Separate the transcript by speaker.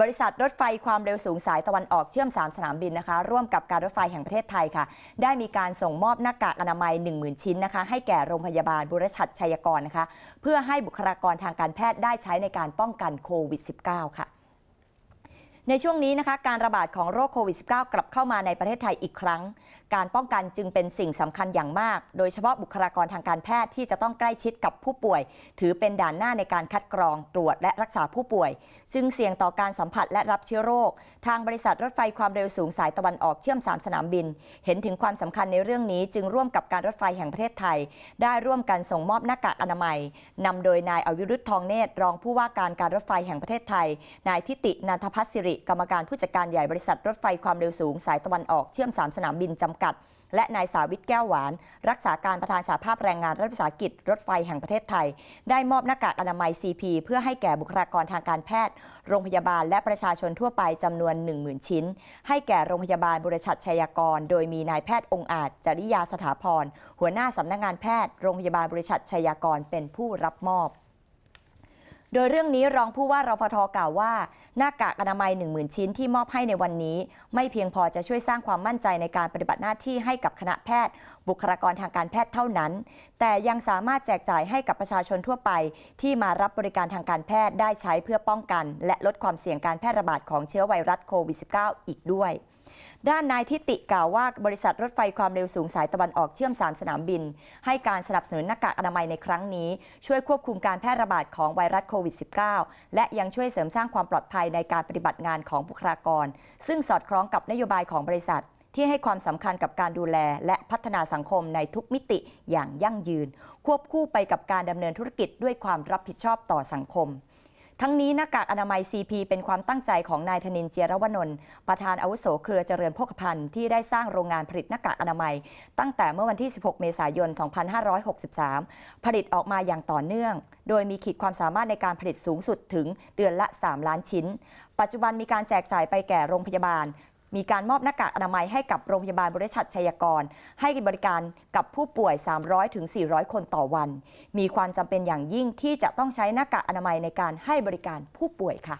Speaker 1: บริษัทรถไฟความเร็วสูงสายตะวันออกเชื่อม 3 สนามบินนะคะ ร่วมกับการรถไฟแห่งประเทศไทยค่ะ ได้มีการส่งมอบหน้ากากอนามัย 10,000 ชิ้นนะคะ ให้แก่โรงพยาบาลบุรชัดชัยกรนะคะเพื่อให้บุคลากรทางการแพทย์ได้ใช้ในการป้องกันโควิด -19 ค่ะในช่วงนี้นะคะการระบาดของโรคโควิด -19 กลับเข้ามาในประเทศไทยอีกครั้ง การป้องกันจึงเป็นสิ่งสำคัญอย่างมาก โดยเฉพาะบุคลากรทางการแพทย์ที่จะต้องใกล้ชิดกับผู้ป่วย ถือเป็นด่านหน้าในการคัดกรองตรวจและรักษาผู้ป่วย ซึ่งเสี่ยงต่อการสัมผัสและรับเชื้อโรค ทางบริษัทรถไฟความเร็วสูงสายตะวันออกเชื่อม3สนามบิน เห็นถึงความสำคัญในเรื่องนี้จึงร่วมกับการรถไฟแห่งประเทศไทย ได้ร่วมกันส่งมอบหน้ากากอนามัย นำโดยนายอวิรุธทองเนตรรองผู้ว่าการการรถไฟแห่งประเทศไทย นายทิตินันทพัฒสิริกรรมการผู้จัดการใหญ่บริษัทรถไฟความเร็วสูงสายตะวันออกเชื่อม3สนามบินจำกัด และนายสาวิทแก้วหวาน รักษาการประธานสาภาพแรงงานรัฐวิสาหกิจรถไฟแห่งประเทศไทย ได้มอบหน้ากากอนามัย CP เพื่อให้แก่บุคลากรทางการแพทย์ โรงพยาบาลและประชาชนทั่วไปจำนวน 10,000 ชิ้น ให้แก่โรงพยาบาลบริษัทชัยกร โดยมีนายแพทย์องค์อาจจริยาสถาพรหัวหน้าสำนักงงานแพทย์โรงพยาบาลบริษัทชัยกรเป็นผู้รับมอบโดยเรื่องนี้รองผู้ว่ารฟทกล่าวว่า หน้ากากอนามัย1 0,000ชิ้นที่มอบให้ในวันนี้ไม่เพียงพอจะช่วยสร้างความมั่นใจในการปฏิบัติหน้าที่ให้กับคณะแพทย์ บุคลากรทางการแพทย์เท่านั้น แต่ยังสามารถแจกจ่ายให้กับประชาชนทั่วไป ที่มารับบริการทางการแพทย์ได้ใช้เพื่อป้องกัน และลดความเสี่ยงการแพร่ระบาดของเชื้อไวรัสโควิด -19 อีกด้วยด้านนายทิติกล่าวว่าบริษัทรถไฟความเร็วสูงสายตะวันออกเชื่อม 3 สนามบิน ให้การสนับสนุนหน้ากากอนามัยในครั้งนี้ช่วยควบคุมการแพร่ระบาดของไวรัสโควิด -19 และยังช่วยเสริมสร้างความปลอดภัยในการปฏิบัติงานของบุคลากร ซึ่งสอดคล้องกับนโยบายของบริษัท ที่ให้ความสำคัญกับการดูแลและพัฒนาสังคมในทุกมิติอย่างยั่งยืน ควบคู่ไปกับการดำเนินธุรกิจด้วยความรับผิดชอบต่อสังคมทั้งนี้หน้ากากอนามัย CP เป็นความตั้งใจของนายธนินเจียรวนนท์ประธานอาวุโสเครือเจริญพกพันธ์ที่ได้สร้างโรงงานผลิตหน้ากากอนามัย ตั้งแต่เมื่อวันที่ 16 เมษายน 2563 ผลิตออกมาอย่างต่อเนื่อง โดยมีขีดความสามารถในการผลิตสูงสุดถึงเดือนละ 3 ล้านชิ้น ปัจจุบันมีการแจกจ่ายไปแก่โรงพยาบาลมีการมอบหน้ากากอนามัยให้กับโรงพยาบาลบริษัทชัยกร ให้บริการกับผู้ป่วย 300-400ถึงคนต่อวัน มีความจำเป็นอย่างยิ่งที่จะต้องใช้หน้ากากอนามัยในการให้บริการผู้ป่วยค่ะ